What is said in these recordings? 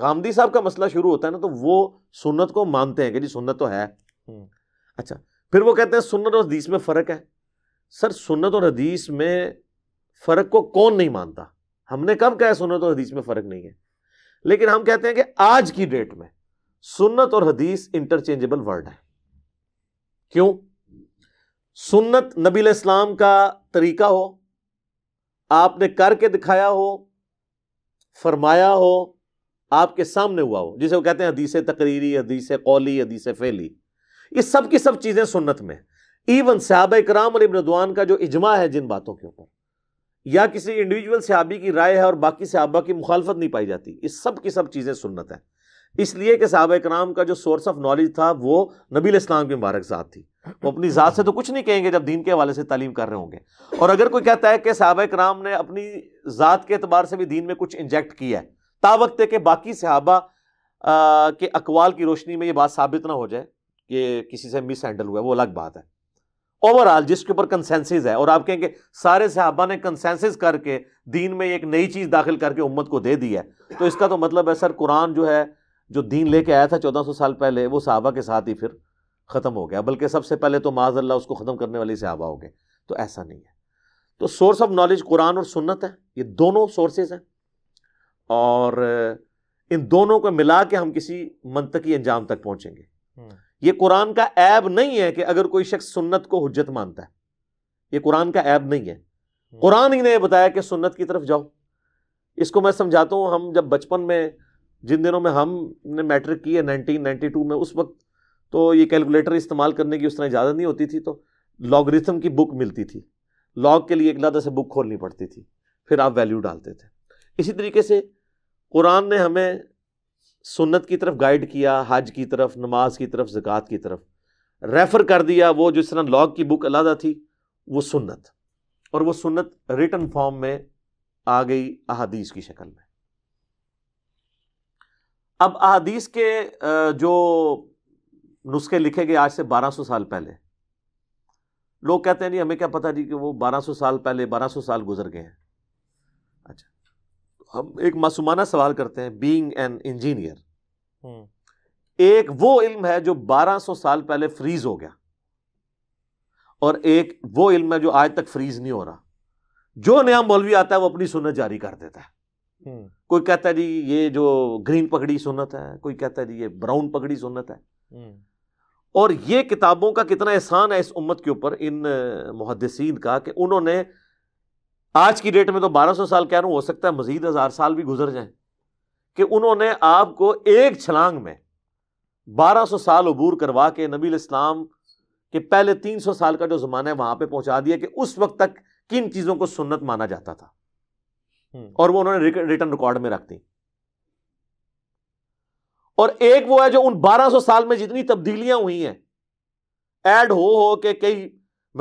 गांधी साहब का मसला शुरू होता है ना तो वो सुन्नत को मानते हैं कि जी सुन्नत तो है हम्म। अच्छा फिर वो कहते हैं सुन्नत और हदीस में फ़र्क है सर सुन्नत और हदीस में फ़र्क को कौन नहीं मानता हमने कब कहा सुन्नत और हदीस में फ़र्क नहीं है लेकिन हम कहते हैं कि आज की डेट में सुन्नत और हदीस इंटरचेंजेबल वर्ड है क्यों सुन्नत नबी इस्लाम का तरीका हो आपने करके दिखाया हो फरमाया हो आपके सामने हुआ हो जिसे वो कहते हैं हदीस तकरीरी हदीस कौली हदीस फैली ये सब की सब चीज़ें सुन्नत में इवन सहाब कराम और इबन का जो इजमा है जिन बातों के ऊपर या किसी इंडिविजुअल सहाबी की राय है और बाकी सहाबा की मुखालफत नहीं पाई जाती इस सब की सब चीज़ें सुन्नत हैं इसलिए कि सहाब कराम का जो सोर्स ऑफ नॉलेज था वो नबी इस्लाम की मुबारक ज़ात थी वो अपनी ज़ात से तो कुछ नहीं कहेंगे जब दीन के हवाले से तालीम कर रहे होंगे और अगर कोई कहता है कि सहाब कराम ने अपनी ज़ात के अतबार से भी दीन में कुछ इंजेक्ट किया है तावक्त के बाकी सहाबा के अकवाल की रोशनी में ये बात साबित ना हो जाए कि किसी से मिस हैंडल हुआ है वो अलग बात है ओवरऑल जिसके ऊपर कंसेंसिस है और आप कहेंगे सारे सहाबा ने कंसेंसिस करके दीन में एक नई चीज़ दाखिल करके उम्मत को दे दी है तो इसका तो मतलब है सर कुरान जो है जो दीन लेके आया था चौदह सौ साल पहले वो सहाबा के साथ ही फिर ख़त्म हो गया बल्कि सबसे पहले तो माजल्ला उसको ख़त्म करने वाले सहाबा हो गए तो ऐसा नहीं है तो सोर्स ऑफ नॉलेज कुरान और सुन्नत है ये दोनों सोर्सेज हैं और इन दोनों को मिला के हम किसी मनतकी अंजाम तक पहुंचेंगे हम्म। ये कुरान का ऐब नहीं है कि अगर कोई शख्स सुन्नत को हजत मानता है ये कुरान का ऐब नहीं है हम्म। कुरान ही ने बताया कि सुन्नत की तरफ जाओ इसको मैं समझाता हूँ हम जब बचपन में जिन दिनों में हमने मैट्रिक की है टू में उस वक्त तो ये कैलकुलेटर इस्तेमाल करने की उस तरह इजाज़त नहीं होती थी तो लॉगरिथम की बुक मिलती थी लॉग के लिए एक लादा से बुक खोलनी पड़ती थी फिर आप वैल्यू डालते थे इसी तरीके से कुरान ने हमें सुन्नत की तरफ गाइड किया हज की तरफ नमाज की तरफ ज़क़़त की तरफ रेफ़र कर दिया वो जिस तरह लॉग की बुक अलादा थी वो सुन्नत और वो सुन्नत रिटर्न फॉर्म में आ गई अहादीस की शक्ल में अब अहादीस के जो नुस्खे लिखे गए आज से 1200 साल पहले लोग कहते हैं नहीं हमें क्या पता जी कि वो 1200 साल पहले 1200 साल गुजर गए हैं हम एक मासूमाना सवाल करते हैं बींग एन इंजीनियर एक वो इल्म है जो 1200 साल पहले फ्रीज हो गया और एक वो इल्म है जो आज तक फ्रीज नहीं हो रहा जो नया मौलवी आता है वो अपनी सुनत जारी कर देता हम्म। है कोई कहता है जी ये जो ग्रीन पगड़ी सुनत है कोई कहता है जी ये ब्राउन पगड़ी सुनत है और ये किताबों का कितना एहसान है इस उम्मत के ऊपर इन मुहदसिन का कि उन्होंने आज की डेट में तो 1200 साल कह रहा हूं हो सकता है मजीद हजार साल भी गुजर जाए कि उन्होंने आपको एक छलांग में 1200 साल अबूर करवा के नबी इस्लाम के पहले 300 साल का जो ज़माना है वहां पे पहुंचा दिया कि उस वक्त तक किन चीज़ों को सुन्नत माना जाता था हम्म। और वो उन्होंने रिटर्न रिकॉर्ड में रख दी और एक वो है जो उन 1200 साल में जितनी तब्दीलियां हुई हैं एड हो हो के कई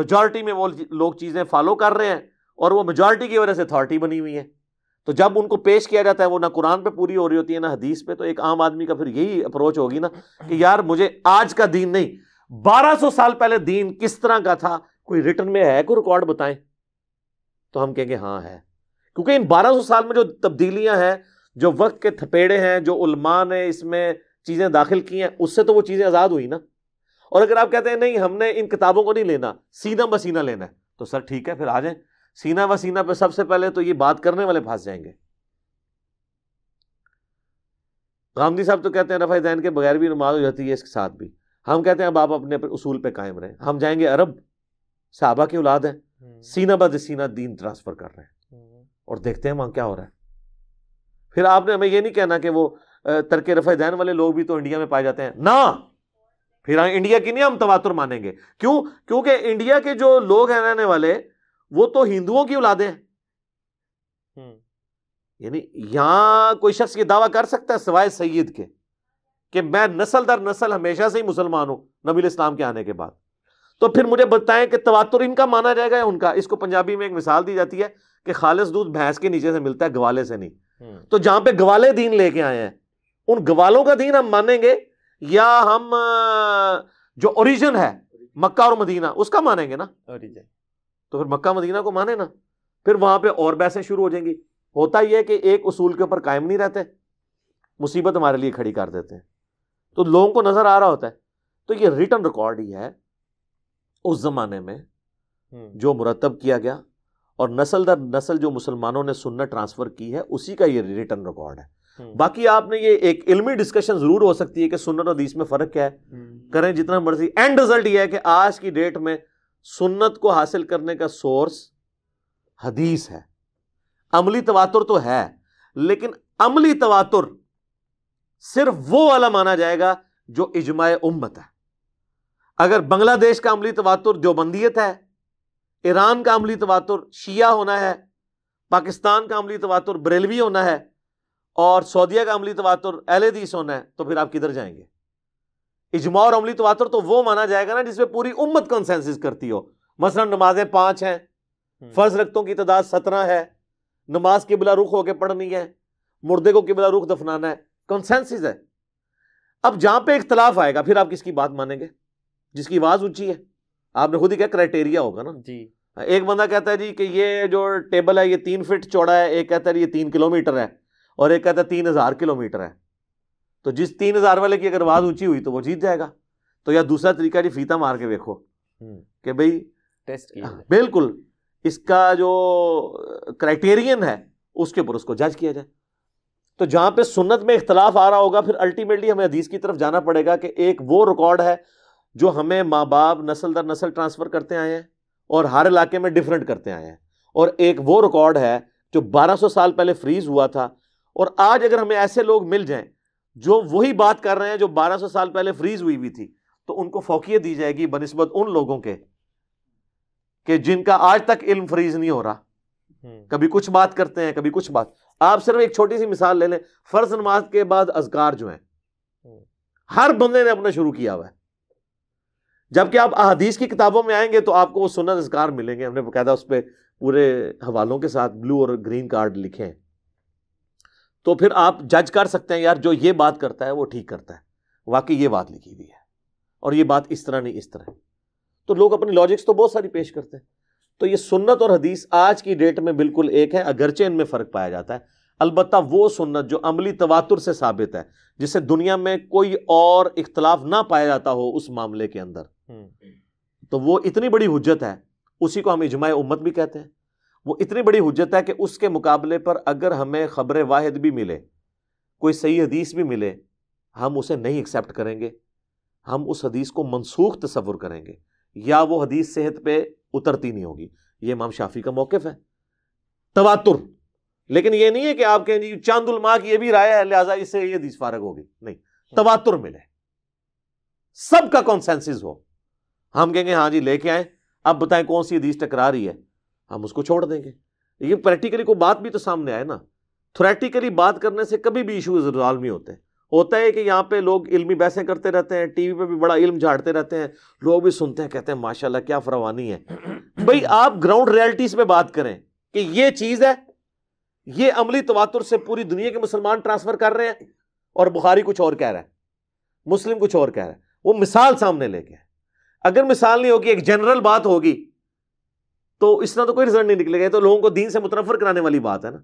मेजॉरिटी में वो लोग चीज़ें फॉलो कर रहे हैं और वो मेजॉरिटी की वजह से अथॉरिटी बनी हुई है तो जब उनको पेश किया जाता है वो ना कुरान पे पूरी हो रही होती है ना हदीस पे तो एक आम आदमी का फिर यही अप्रोच होगी ना कि यार मुझे आज का दीन नहीं 1200 साल पहले दीन किस तरह का था कोई रिटर्न में है कोई रिकॉर्ड बताएं तो हम कहेंगे हाँ है क्योंकि इन 1200 साल में जो तब्दीलियां हैं जो वक्त के थपेड़े हैं जो उलमा ने इसमें चीज़ें दाखिल की हैं उससे तो वो चीज़ें आज़ाद हुई ना और अगर आप कहते हैं नहीं हमने इन किताबों को नहीं लेना सीधा मसीना लेना है तो सर ठीक है फिर आ जाए सीना व सीना पर सबसे पहले तो ये बात करने वाले फंस जाएंगे गांधी साहब तो कहते हैं रफा दैन के बगैर भी नमाज हो जाती है इसके साथ भी हम कहते हैं अब आप अपने उसूल पर कायम रहे हम जाएंगे अरब साहबा की औलाद है हम्म। सीना बद सीना दीन ट्रांसफर कर रहे हैं हम्म। और देखते हैं वहां क्या हो रहा है फिर आपने हमें यह नहीं कहना कि वो तरके रफा दैन वाले लोग भी तो इंडिया में पाए जाते हैं ना फिर इंडिया की नहीं हम तवातुर मानेंगे क्यों क्योंकि इंडिया के जो लोग हैं रहने वाले वो तो हिंदुओं की औलादे हैं हम्म। यानी यहां कोई शख्स ये दावा कर सकता है सिवाय सईद के कि मैं नस्ल दर नस्ल हमेशा से ही मुसलमान हूं नबील इस्लाम के आने के बाद तो फिर मुझे बताएं कि तवातुर इनका माना जाएगा या उनका इसको पंजाबी में एक मिसाल दी जाती है कि खालिस दूध भैंस के नीचे से मिलता है ग्वाले से नहीं हम्म। तो जहां पे ग्वाले दीन लेके आए हैं उन गवालों का दीन हम मानेंगे या हम जो ओरिजिन है मक्का और मदीना उसका मानेंगे ना ओरिजिन तो फिर मक्का मदीना को माने ना फिर वहां पे और बहसें शुरू हो जाएंगी होता यह कि एक उसूल के ऊपर कायम नहीं रहते मुसीबत हमारे लिए खड़ी कर देते हैं तो लोगों को नजर आ रहा होता है तो ये रिटर्न रिकॉर्ड ही है उस जमाने में हम्म। जो मुरतब किया गया और नस्ल दर नस्ल जो मुसलमानों ने सुनना ट्रांसफर की है उसी का ये रिटर्न रिकॉर्ड है हम्म। बाकी आपने ये एक इल्मी डिस्कशन जरूर हो सकती है कि सुन्नत और हदीस में फर्क क्या है हम्म। करें जितना मर्जी एंड रिजल्ट ये है कि आज की डेट में सुन्नत को हासिल करने का सोर्स हदीस है अमली तवातुर तो है लेकिन अमली तवातुर सिर्फ वो वाला माना जाएगा जो इजमाय उम्मत है अगर बांग्लादेश का अमली तवातुर देवबंदियत है ईरान का अमली तवातुर शिया होना है पाकिस्तान का अमली तवातुर बरेलवी होना है और सऊदीया का अमली तवातुर अहलदीस होना है तो फिर आप किधर जाएंगे इजमा और अमली तवातर तो वो माना जाएगा ना जिसमें पूरी उम्मत कंसेंसिस करती हो मसलन नमाजें पांच हैं हम्म। फर्ज रक्तों की तादाद सत्रह है नमाज के बिला रुख होके पढ़नी है मुर्दे को किबला रुख दफनाना है कंसेंसिस है अब जहां पे इख्तलाफ आएगा फिर आप किसकी बात मानेंगे जिसकी आवाज ऊंची है आपने खुद ही क्या क्राइटेरिया होगा ना जी एक बंदा कहता है जी कि ये जो टेबल है ये तीन फिट चौड़ा है एक कहता है ये तीन किलोमीटर है और एक कहता है तीन हजार किलोमीटर है तो जिस तीन हजार वाले की अगर आवाज ऊंची हुई तो वो जीत जाएगा तो या दूसरा तरीका जी फीता मार के देखो हम्म। कि भाई टेस्ट हाँ, बिल्कुल इसका जो क्राइटेरियन है उसके ऊपर उसको जज किया जाए तो जहां पे सुन्नत में इख्तलाफ आ रहा होगा फिर अल्टीमेटली हमें हदीस की तरफ जाना पड़ेगा कि एक वो रिकॉर्ड है जो हमें माँ बाप नस्ल दर नस्ल ट्रांसफ़र करते आए हैं और हर इलाके में डिफरेंट करते आए हैं और एक वो रिकॉर्ड है जो 1200 साल पहले फ्रीज हुआ था और आज अगर हमें ऐसे लोग मिल जाएं जो वही बात कर रहे हैं जो 1200 साल पहले फ्रीज हुई भी थी तो उनको फौकियत दी जाएगी बनस्बत उन लोगों के कि जिनका आज तक इल्म फ्रीज नहीं हो रहा हम्म। कभी कुछ बात करते हैं कभी कुछ बात आप सिर्फ एक छोटी सी मिसाल ले लें फर्ज नमाज के बाद अजगार जो है हम्म। हर बंदे ने अपना शुरू किया हुआ है जबकि आप अहदीस की किताबों में आएंगे तो आपको वो सुनत अजगार मिलेंगे हमने बकायदा उस पर पूरे हवालों के साथ ब्लू और ग्रीन कार्ड लिखे हैं तो फिर आप जज कर सकते हैं यार जो ये बात करता है वो ठीक करता है वाकई ये बात लिखी हुई है और ये बात इस तरह नहीं इस तरह तो लोग अपनी लॉजिक्स तो बहुत सारी पेश करते हैं तो ये सुन्नत और हदीस आज की डेट में बिल्कुल एक है अगरचे इनमें फ़र्क पाया जाता है अलबत् वो सुन्नत जो अमली तवातुर से साबित है जिसे दुनिया में कोई और इख्तलाफ ना पाया जाता हो उस मामले के अंदर हम्म। तो वो इतनी बड़ी हजत है उसी को हम इजमाय उम्मत भी कहते हैं वो इतनी बड़ी हजत है कि उसके मुकाबले पर अगर हमें ख़बर वाहिद भी मिले कोई सही हदीस भी मिले हम उसे नहीं एक्सेप्ट करेंगे हम उस हदीस को मनसूख तस्वुर करेंगे या वो हदीस सेहत पे उतरती नहीं होगी ये इमाम शाफी का मौकफ है तवातुर लेकिन ये नहीं है कि आप कहें जी चांदुल माँ की यह भी राय है लिहाजा इससे ये हदीस फारग होगी नहीं तवातुर मिले सबका कॉन्सेंसिस हो हम कहेंगे हाँ जी लेके आए अब बताएं कौन सी हदीस टकरा रही है हम उसको छोड़ देंगे ये प्रैक्टिकली कोई बात भी तो सामने आए ना थोरेटिकली बात करने से कभी भी इशूज़ रिजॉल्व नहीं होते होता है कि यहाँ पे लोग इल्मी बहसें करते रहते हैं टीवी पे भी बड़ा इल्म झाड़ते रहते हैं लोग भी सुनते हैं कहते हैं माशाल्लाह क्या फरवानी है भाई आप ग्राउंड रियलिटीज़ में बात करें कि ये चीज़ है ये अमली तवातुर से पूरी दुनिया के मुसलमान ट्रांसफ़र कर रहे हैं और बुखारी कुछ और कह रहा है मुस्लिम कुछ और कह रहा है वो मिसाल सामने लेके अगर मिसाल नहीं होगी एक जनरल बात होगी तो इस तरह तो कोई रिजल्ट नहीं निकलेगा तो लोगों को दीन से मुतनफर कराने वाली बात है ना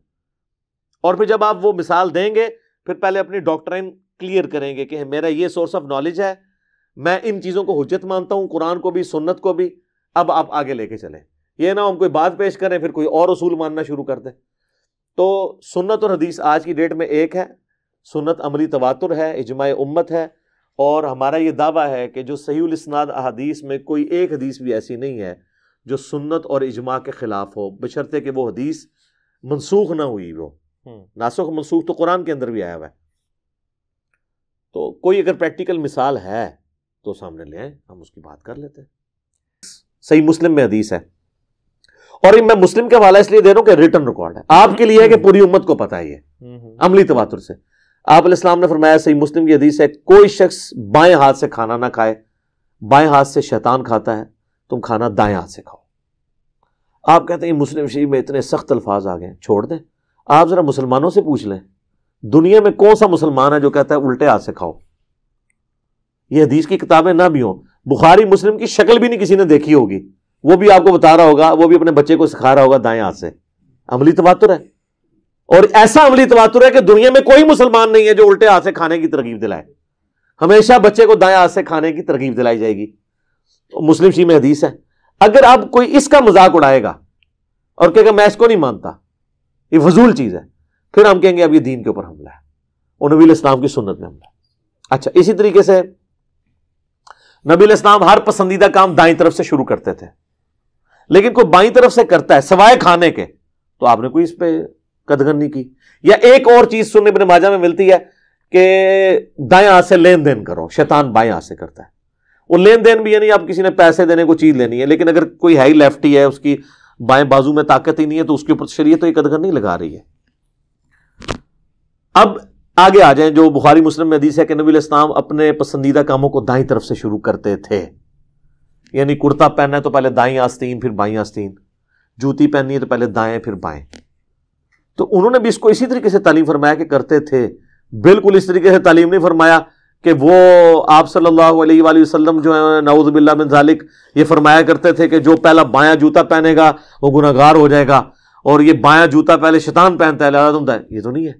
और फिर जब आप वो मिसाल देंगे फिर पहले अपनी डॉक्ट्राइन क्लियर करेंगे कि मेरा ये सोर्स ऑफ नॉलेज है मैं इन चीज़ों को हजत मानता हूँ कुरान को भी सुन्नत को भी अब आप आगे लेके चलें ये ना हम कोई बात पेश करें फिर कोई और असूल मानना शुरू कर दें तो सुन्नत और हदीस आज की डेट में एक है सुन्नत अमली तवातुर है इजमाय उम्मत है और हमारा ये दावा है कि जो सही इसनाद अदीस में कोई एक हदीस भी ऐसी नहीं है जो सुन्नत और इजमा के खिलाफ हो बशर्ते कि वो हदीस मनसूख ना हुई वो हम्म। नासुख मनसूख तो कुरान के अंदर भी आया हुआ है तो कोई अगर प्रैक्टिकल मिसाल है तो सामने ले आए हम उसकी बात कर लेते हैं सही मुस्लिम में हदीस है और मैं मुस्लिम के हवाला इसलिए दे रहा हूं कि रिटर्न रिकॉर्ड है आपके लिए है कि पूरी उम्मत को पता ही है हम्म, हम्म। अमली तबातुर से आप इस्लाम ने फरमाया सही मुस्लिम की हदीस है कोई शख्स बाएं हाथ से खाना ना खाए बाएं हाथ से शैतान खाता है तुम खाना दाएं हाथ से खाओ आप कहते हैं मुस्लिम शरीफ में इतने सख्त अल्फाज आ गए छोड़ दें आप ज़रा मुसलमानों से पूछ लें दुनिया में कौन सा मुसलमान है जो कहता है उल्टे हाथ से खाओ ये हदीस की किताबें ना भी हों बुखारी मुस्लिम की शक्ल भी नहीं किसी ने देखी होगी वो भी आपको बता रहा होगा वो भी अपने बच्चे को सिखा रहा होगा दाएं हाथ से अमली तवातुर है और ऐसा अमली तवातुर है कि दुनिया में कोई मुसलमान नहीं है जो उल्टे हाथ से खाने की तरकीब दिलाए हमेशा बच्चे को दाएं हाथ से खाने की तरकीब दिलाई जाएगी मुस्लिम शी में हदीस है अगर आप कोई इसका मजाक उड़ाएगा और कहेगा मैं इसको नहीं मानता ये फजूल चीज़ है फिर हम कहेंगे अब ये दीन के ऊपर हमला है और नबी इस्लाम की सुन्नत में हमला अच्छा इसी तरीके से नबी इस्लाम हर पसंदीदा काम दाई तरफ से शुरू करते थे लेकिन कोई बाई तरफ से करता है सवाए खाने के तो आपने कोई इस पर कदगन नहीं की या एक और चीज़ सुनने में माजा में मिलती है कि दाएं हाथ से लेन देन करो शैतान बाएं हाथ से करता है और लेन देन भी है नहीं आप किसी ने पैसे देने को चीज लेनी है लेकिन अगर कोई है ही लेफ्टी है उसकी बाएं बाजू में ताकत ही नहीं है तो उसके ऊपर शरीय तो एक अदगर नहीं लगा रही है अब आगे आ जाए जो बुखारी मुस्लिम में हदीस है कि नबी इस्लाम अपने पसंदीदा कामों को दाई तरफ से शुरू करते थे यानी कुर्ता पहनना है तो पहले दाई आस्तीन फिर बाई आस्तीन जूती पहननी है तो पहले दाएं फिर बाएं तो उन्होंने भी इसको इसी तरीके से तालीम फरमाया कि करते थे बिल्कुल इस तरीके से तालीम नहीं फरमाया कि वो आप सल्लल्लाहु अलैहि वसल्लम जो है नवज़बिल्ला बिन जालिक ये फरमाया करते थे कि जो पहला बायां जूता पहनेगा वो गुनागार हो जाएगा और ये बायां जूता पहले शैतान पहनता है लादा तुम ये तो नहीं है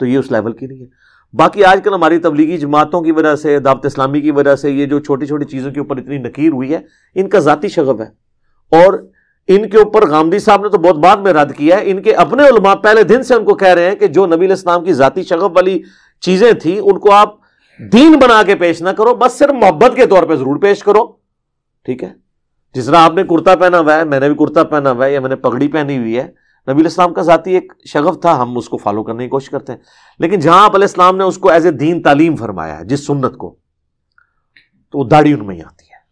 तो ये उस लेवल की नहीं है बाकी आजकल हमारी तबलीगी जमातों की वजह से दावत इस्लामी की वजह से ये जो छोटी छोटी चीज़ों के ऊपर इतनी नकीर हुई है इनका ज़ाती शगब है और इनके ऊपर गांधी साहब ने तो बहुत बाद में रद्द किया है इनके अपने पहले दिन से उनको कह रहे हैं कि जो नबी इस्लाम की ज़ाती शगब वाली चीज़ें थी उनको आप दीन बना के पेश ना करो बस सिर्फ मोहब्बत के तौर पे जरूर पेश करो ठीक है जिस तरह आपने कुर्ता पहना हुआ है मैंने भी कुर्ता पहना हुआ है या मैंने पगड़ी पहनी हुई है नबी इस्लाम का ज़ाती एक शगफ था हम उसको फॉलो करने की कोशिश करते हैं लेकिन जहां आप इस्लाम ने उसको एज ए दीन तालीम फरमाया है जिस सुन्नत को तो वो दाढ़ी उनमें ही आती है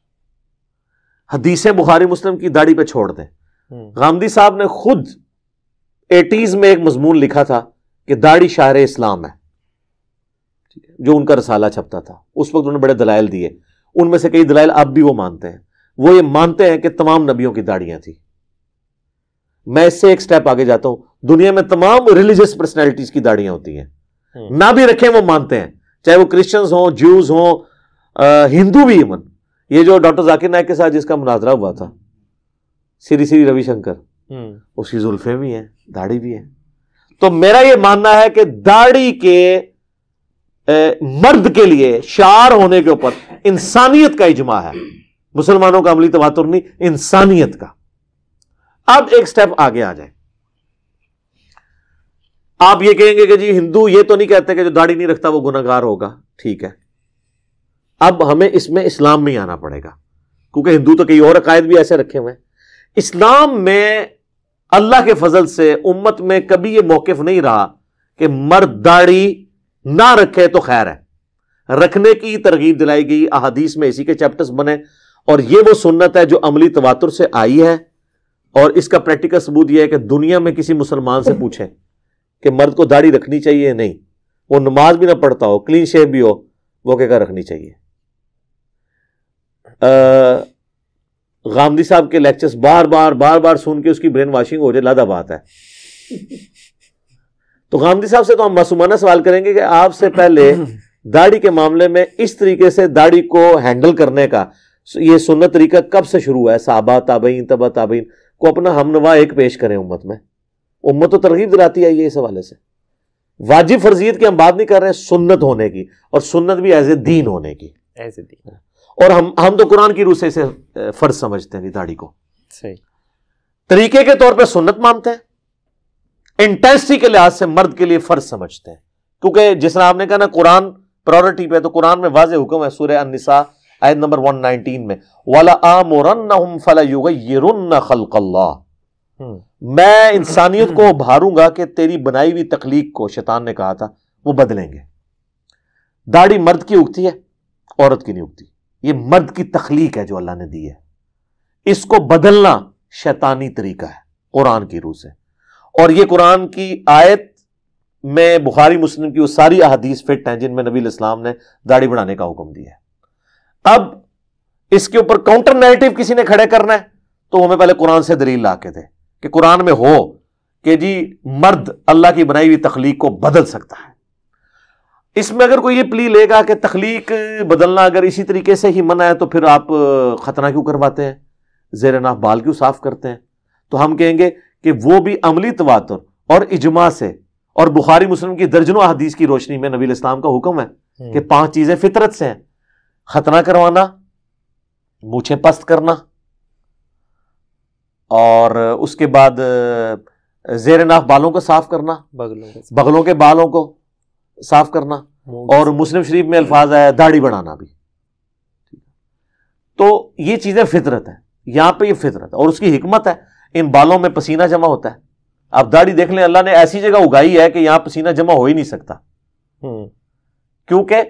हदीसें बुखारी मुस्लिम की दाढ़ी पे छोड़ दें हम्म। गांधी साहब ने खुद एटीज़ में एक मजमून लिखा था कि दाढ़ी शायर इस्लाम है जो उनका रसाला छपता था उस वक्त उन्होंने बड़े दलाइल दिए उनमें से कई दलाइल अब भी वो मानते हैं वो ये मानते हैं कि तमाम नबियों की दाढ़ियां थी मैं इससे एक स्टेप आगे जाता हूं दुनिया में तमाम रिलीजियस पर्सनैलिटीज की दाढ़ियां होती हैं हम्म। ना भी रखें वो मानते हैं चाहे वो क्रिश्चियंस हों ज्यूज हों हिंदू भी इवन ये जो डॉक्टर जाकिर नायक के साथ जिसका मुनाजरा हुआ था श्री श्री रविशंकर हम्म। उसकी जुल्फे भी हैं दाढ़ी भी है तो मेरा ये मानना है कि दाढ़ी के मर्द के लिए शार होने के ऊपर इंसानियत का इजमा है मुसलमानों का अमली तबातुर नहीं इंसानियत का अब एक स्टेप आगे आ जाए आप ये कहेंगे कि जी हिंदू ये तो नहीं कहते कि जो दाढ़ी नहीं रखता वो गुनागार होगा ठीक है अब हमें इसमें इस्लाम में ही आना पड़ेगा क्योंकि हिंदू तो कई और अकायद भी ऐसे रखे हुए हैं इस्लाम में अल्लाह के फजल से उम्मत में कभी ये मौकफ नहीं रहा कि मर्द दाढ़ी ना रखे तो खैर है रखने की तरगीब दिलाई गई अहादीस में इसी के चैप्टर्स बने और यह वो सुन्नत है जो अमली तवातुर से आई है और इसका प्रैक्टिकल सबूत यह है कि दुनिया में किसी मुसलमान से पूछे कि मर्द को दाढ़ी रखनी चाहिए नहीं वो नमाज भी ना पढ़ता हो क्लीन शेव भी हो वो क्या रखनी चाहिए गांधी साहब के लेक्चर्स बार बार बार बार सुन के उसकी ब्रेन वॉशिंग हो जाए लादा बात है तो गांधी साहब से तो हम मासूमाना सवाल करेंगे कि आपसे पहले दाढ़ी के मामले में इस तरीके से दाढ़ी को हैंडल करने का ये सुनना तरीका कब से शुरू हुआ है साहबा ताबीन तबा ताबीन को अपना हमनवा एक पेश करें उम्मत में उम्मत तो तरगीब दिलाती आई है इस हवाले से वाजिब फर्जियत की हम बात नहीं कर रहे सुन्नत होने की और सुन्नत भी एज ए दीन होने की एज ए दीन और हम हम तो कुरान की रूह से इसे फर्ज समझते हैं दाढ़ी को सही तरीके के तौर पर सुन्नत मानते हैं इंटेंसिटी के लिहाज से मर्द के लिए फर्ज समझते हैं क्योंकि जिस तरह आपने कहा ना कुरान प्रायोरिटी पे तो कुरान में वाज हुक्म है सूर्य अनिसा आयत नंबर 119 में वाला आमोरन फला युग मैं इंसानियत को भारूंगा कि तेरी बनाई हुई तकलीक को शैतान ने कहा था वो बदलेंगे दाढ़ी मर्द की उगती है औरत की नहीं उगती ये मर्द की तखलीक है जो अल्लाह ने दी है इसको बदलना शैतानी तरीका है कुरान की रूह से और ये कुरान की आयत में बुखारी मुस्लिम की वो सारी अहदीस फिट हैं जिनमें नबी इस्लाम ने दाढ़ी बढ़ाने का हुक्म दिया है अब इसके ऊपर काउंटर नैरेटिव किसी ने खड़े करना है तो हमें पहले कुरान से दलील ला के दे कि कुरान में हो कि जी मर्द अल्लाह की बनाई हुई तखलीक को बदल सकता है इसमें अगर कोई ये प्ली लेगा कि तखलीक बदलना अगर इसी तरीके से ही मना है तो फिर आप खतना क्यों करवाते हैं जेर नाफ बाल क्यों साफ करते हैं तो हम कहेंगे कि वो भी अमली तवातुर और इजमा से और बुखारी मुस्लिम की दर्जनों अहदीस की रोशनी में नबी इस्लाम का हुक्म है हम्म। कि पांच चीजें फितरत से हैं खतना करवाना मूछे पस्त करना और उसके बाद जेर नाफ बालों को साफ करना बगलों बगलों के बालों को साफ करना और मुस्लिम शरीफ में अल्फाज आया दाढ़ी बढ़ाना भी तो ये चीजें फितरत है यहां पे ये फितरत है और उसकी हिकमत है इन बालों में पसीना जमा होता है आप दाढ़ी देख लें अल्लाह ने ऐसी जगह उगाई है कि यहां पसीना जमा हो ही नहीं सकता हम्म। क्योंकि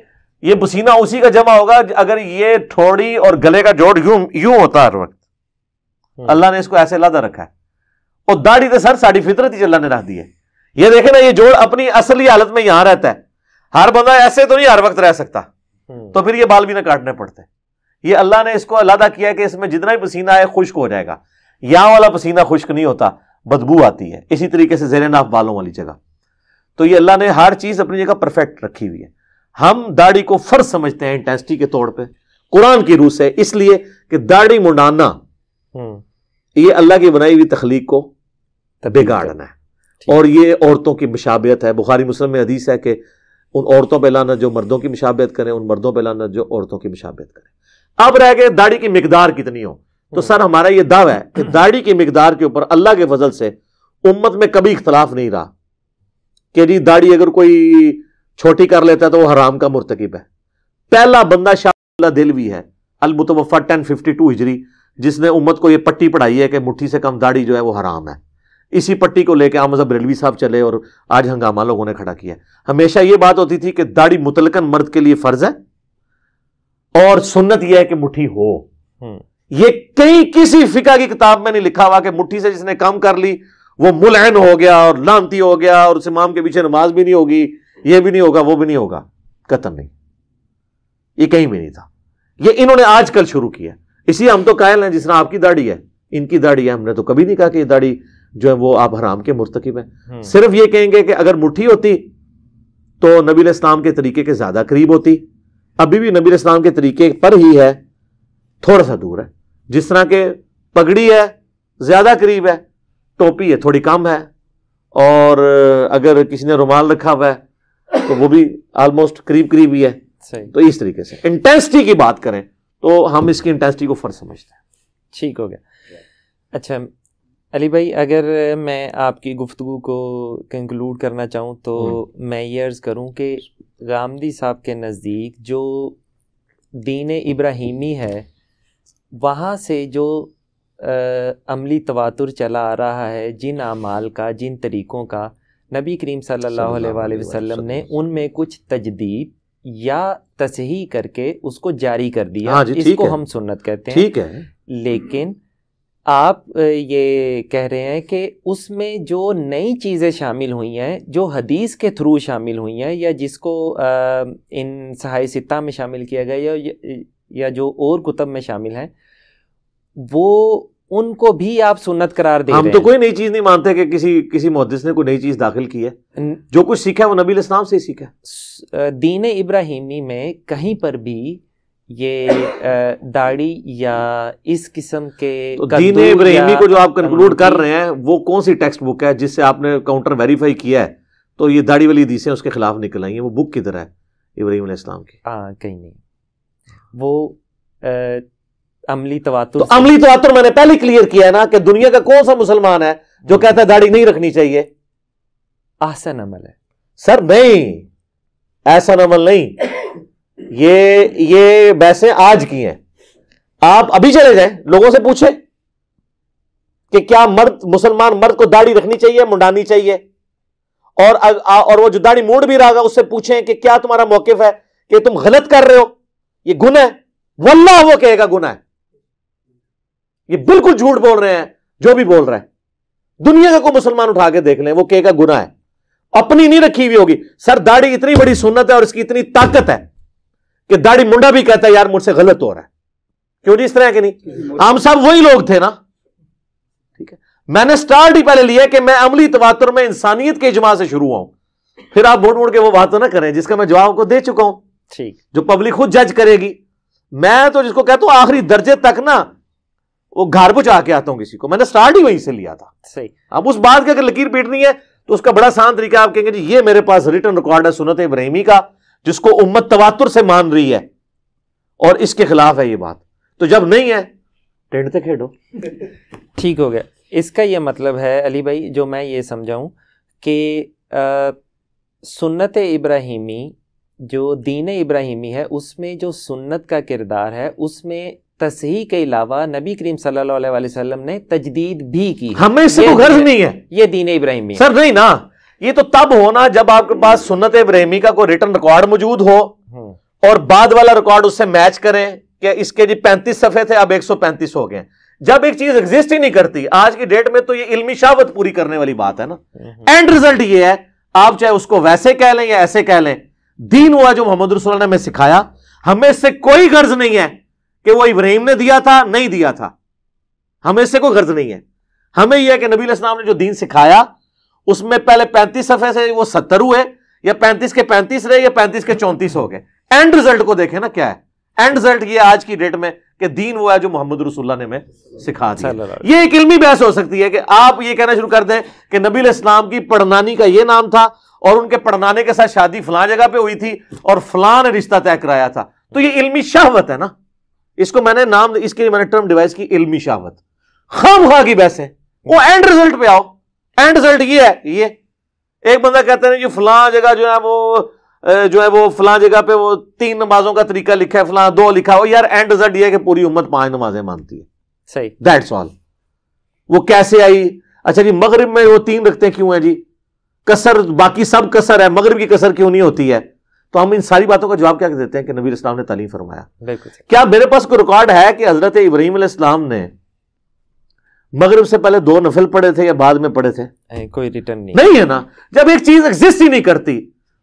ये पसीना उसी का जमा होगा अगर ये थोड़ी और गले का जोड़ यूं यूं होता हर वक्त हम्म। अल्लाह ने इसको ऐसे लादा रखा है और दाढ़ी तो सर साड़ी फितरत ही अल्लाह ने रख दी है ये देखे ना ये जोड़ अपनी असली हालत में यहां रहता है हर बंदा ऐसे तो नहीं हर वक्त रह सकता हम्म। तो फिर यह बाल भी ना काटने पड़ते ये अल्लाह ने इसको अलादा किया कि इसमें जितना भी पसीना है खुश्क हो जाएगा यहां वाला पसीना खुश्क नहीं होता बदबू आती है इसी तरीके से जेरे नाफ बालों वाली जगह तो ये अल्लाह ने हर चीज़ अपनी जगह परफेक्ट रखी हुई है हम दाढ़ी को फर्ज समझते हैं इंटेंसिटी के तौर पे कुरान की रूस है इसलिए कि दाढ़ी मुंडाना हम्म। ये अल्लाह की बनाई हुई तखलीक को बिगाड़ना है और ये औरतों की मशाबियत है बुखारी मुस्लिम में हदीस है कि उन औरतों पर लाना जो मर्दों की मशाबियत करें उन मर्दों पर लाना जो औरतों की मशाबियत करें अब रह गए दाढ़ी की मकदार कितनी हो तो सर हमारा ये दावा है कि दाढ़ी की मकदार के ऊपर अल्लाह के फजल से उम्मत में कभी इख्तलाफ नहीं रहा कि जी दाढ़ी अगर कोई छोटी कर लेता है तो वो हराम का मुरतकब है पहला बंदा शाह भी है अलमुतवफ़ा टेन फिफ्टी टू हिजरी जिसने उम्मत को ये पट्टी पढ़ाई है कि मुट्ठी से कम दाढ़ी जो है वो हराम है इसी पट्टी को लेकर आमज रेलवी साहब चले और आज हंगामा लोगों ने खड़ा किया हमेशा ये बात होती थी कि दाढ़ी मुतलकन मर्द के लिए फर्ज है और सुन्नत यह है कि मुठ्ठी हो हम्म। ये कई किसी फिका की किताब में नहीं लिखा हुआ कि मुठ्ठी से जिसने कम कर ली वो मुलायन हो गया और लानती हो गया और उस इमाम के पीछे नमाज भी नहीं होगी ये भी नहीं होगा वो भी नहीं होगा कतन नहीं ये कहीं भी नहीं था ये इन्होंने आजकल शुरू किया इसी हम तो कायल हैं जिस आपकी दाढ़ी है इनकी दाढ़ी है हमने तो कभी नहीं कहा कि ये दाढ़ी जो है वो आप हराम के मुस्तकब है हम्म। सिर्फ ये कहेंगे कि अगर मुठ्ठी होती तो नबी इस्लाम के तरीके के ज्यादा करीब होती अभी भी नबी इस्लाम के तरीके पर ही है थोड़ा सा दूर है जिस तरह के पगड़ी है ज्यादा करीब है टोपी है थोड़ी कम है और अगर किसी ने रुमाल रखा हुआ है तो वो भी ऑलमोस्ट करीब करीब ही है सही तो इस तरीके से इंटेंसिटी की बात करें तो हम इसकी इंटेंसिटी को फर्क समझते हैं ठीक हो गया अच्छा अली भाई अगर मैं आपकी गुफ्तु को कंक्लूड करना चाहूँ तो हम्म। मैं ये अर्ज़ करूँ कि रामदी साहब के नज़दीक जो दीन इब्राहिमी है वहाँ से जो आ, अमली तवातुर चला आ रहा है जिन आमाल का जिन तरीक़ों का नबी करीम सल्लल्लाहु अलैहि वसल्लम ने उनमें कुछ तजदीद या तसही करके उसको जारी कर दिया हाँ इसको हम सुन्नत कहते हैं ठीक है लेकिन आप ये कह रहे हैं कि उसमें जो नई चीज़ें शामिल हुई हैं जो हदीस के थ्रू शामिल हुई हैं या जिसको इन सहाय सित्ता में शामिल किया गया या, या जो और कुतब में शामिल हैं वो उनको भी आप सुन्नत करार दे हम रहे तो हैं। तो कोई नई चीज नहीं मानते कि किसी किसी मुहदस ने कोई नई चीज दाखिल की है न... जो कुछ सीखा है वो नबी इस्लाम से ही सीखा दीन इब्राहिमी में कहीं पर भी ये दाढ़ी या इस किस्म के तो दीन इब्राहिमी को जो आप कंक्लूड कर रहे हैं वो कौन सी टेक्स्ट बुक है जिससे आपने काउंटर वेरीफाई किया है तो ये दाढ़ी वाली हदीसें उसके खिलाफ निकल आई है वो बुक किधर है इब्राहिम इस्लाम की हाँ कहीं नहीं वो अमली तवातुर तो अमली तवातुर मैंने पहले क्लियर किया है ना कि दुनिया का कौन सा मुसलमान है जो हम्म। कहता है दाढ़ी नहीं रखनी चाहिए आसन अमल है सर नहीं ऐसा अमल नहीं ये ये वैसे आज की हैं आप अभी चले जाए लोगों से पूछे कि क्या मर्द मुसलमान मर्द को दाढ़ी रखनी चाहिए मुंडानी चाहिए और अग, आ, और वो जो दाढ़ी मूड भी रहा उससे पूछें कि क्या तुम्हारा मौकफ है कि तुम गलत कर रहे हो ये गुना है वल्ला वो कहेगा गुना है ये बिल्कुल झूठ बोल रहे हैं जो भी बोल रहे हैं दुनिया का कोई मुसलमान उठा के देख लें वो के का गुना है अपनी नहीं रखी हुई होगी सर दाढ़ी इतनी बड़ी सुन्नत है और इसकी इतनी ताकत है कि दाढ़ी मुंडा भी कहता है यार मुझसे गलत हो रहा है क्यों जी इस तरह के नहीं हम साहब वही लोग थे ना ठीक है मैंने स्टार्ट ही पहले लिया कि मैं अमली तवातर में इंसानियत के इजमा से शुरू हुआ हूं फिर आप मुड़ मुड़ के वो बात ना करें जिसका मैं जवाब को दे चुका हूं ठीक जो पब्लिक खुद जज करेगी मैं तो जिसको कहता हूं आखिरी दर्जे तक ना वो घर पर के आता हूं किसी को मैंने स्टार्ट ही वहीं से लिया था सही अब उस बात की अगर लकीर पीटनी है तो उसका बड़ा शांत तरीका आप कहेंगे जी ये मेरे पास रिटर्न रिकॉर्ड है सुनत इब्राहिमी का जिसको उम्मत तवातुर से मान रही है और इसके खिलाफ है ये बात तो जब नहीं है टेंट तक खेडो ठीक हो गया इसका यह मतलब है अली भाई जो मैं ये समझाऊं कि सुन्नत इब्राहिमी जो दीन इब्राहिमी है उसमें जो सुन्नत का किरदार है उसमें तस्ही के अलावा नबी करीम सल्लल्लाहु ने तजदीद भी की हमें से गर्ज नहीं है ये दीन इब्राहिमी सर नहीं ना ये तो तब होना जब आपके पास सुनत इब्राहिमी का कोई रिटर्न रिकॉर्ड मौजूद हो हम्म। और बाद वाला रिकॉर्ड उससे मैच करें कि इसके जी पैंतीस सफे थे अब एक सौ पैंतीस हो गए जब एक चीज एग्जिस्ट ही नहीं करती आज की डेट में तो ये इल्मी शावत पूरी करने वाली बात है ना एंड हम्म। रिजल्ट ये है आप चाहे उसको वैसे कह लें या ऐसे कह लें दीन हुआ जो मोहम्मद रसुल्ला ने हमें सिखाया हमें इससे कोई गर्ज नहीं है कि वो इब्राहिम ने दिया था नहीं दिया था हमें इससे कोई गर्ज नहीं है हमें यह है कि नबी इस्लाम ने जो दीन सिखाया उसमें पहले पैंतीस सफे से वो सत्तर हुए या पैंतीस के पैंतीस रहे या पैंतीस के चौंतीस हो गए एंड रिजल्ट को देखे ना क्या है एंड रिजल्ट ये आज की डेट में कि दीन वो है जो मोहम्मद रसुल्ला ने सिखा दिया ये एक इलमी बहस हो सकती है कि आप ये कहना शुरू कर दें कि नबी इस्लाम की पड़नानी का यह नाम था और उनके पड़नाने के साथ शादी फलां जगह पर हुई थी और फलां ने रिश्ता तय कराया था तो ये इलमी शहवत है ना इसको मैंने नाम इसके लिए मैंने टर्म डिवाइस की इलमी शावत खाम खा की बहस है वो एंड रिजल्ट पे आओ एंड रिजल्ट ये है ये एक बंदा कहते हैं जी फलां जगह जो है वो जो है वो फलां जगह पे वो तीन नमाजों का तरीका लिखा है फलां दो लिखा हो यार एंड रिजल्ट ये है कि पूरी उम्मत पांच नमाजें मानती है सही दैट्स ऑल वो कैसे आई अच्छा जी मगरब में वो तीन रखते क्यों है जी कसर बाकी सब कसर है मगरब की कसर क्यों नहीं होती है तो हम इन सारी बातों का जवाब क्या देते हैं कि नबी इस्लाम ने तालीम फरमाया क्या मेरे पास कोई रिकॉर्ड है कि हजरत इब्राहिम इस्लाम ने मगरब से पहले दो नफिल पढ़े थे या बाद में पढ़े थे कोई रिटर्न नहीं नहीं है ना जब एक चीज एग्जिस्ट ही नहीं करती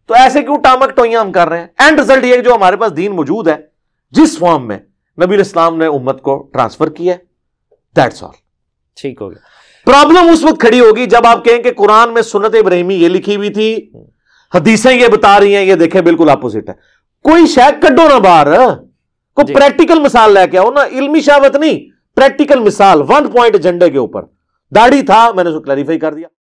तो ऐसे क्यों टामक टोइया हम कर रहे हैं एंड रिजल्ट ये जो हमारे पास दीन मौजूद है जिस फॉर्म में नबी इस्लाम ने उम्मत को ट्रांसफर किया दैट्स ऑल ठीक हो गया प्रॉब्लम उस वक्त खड़ी होगी जब आप कहें कि कुरान में सुनत इब्राहिमी ये लिखी हुई थी हदीसें ये बता रही हैं ये देखें बिल्कुल अपोजिट है कोई शह कड्डो ना बाहर को प्रैक्टिकल मिसाल लेके आओ ना इल्मी शावत नहीं प्रैक्टिकल मिसाल वन पॉइंट एजेंडे के ऊपर दाढ़ी था मैंने उसको क्लैरिफाई कर दिया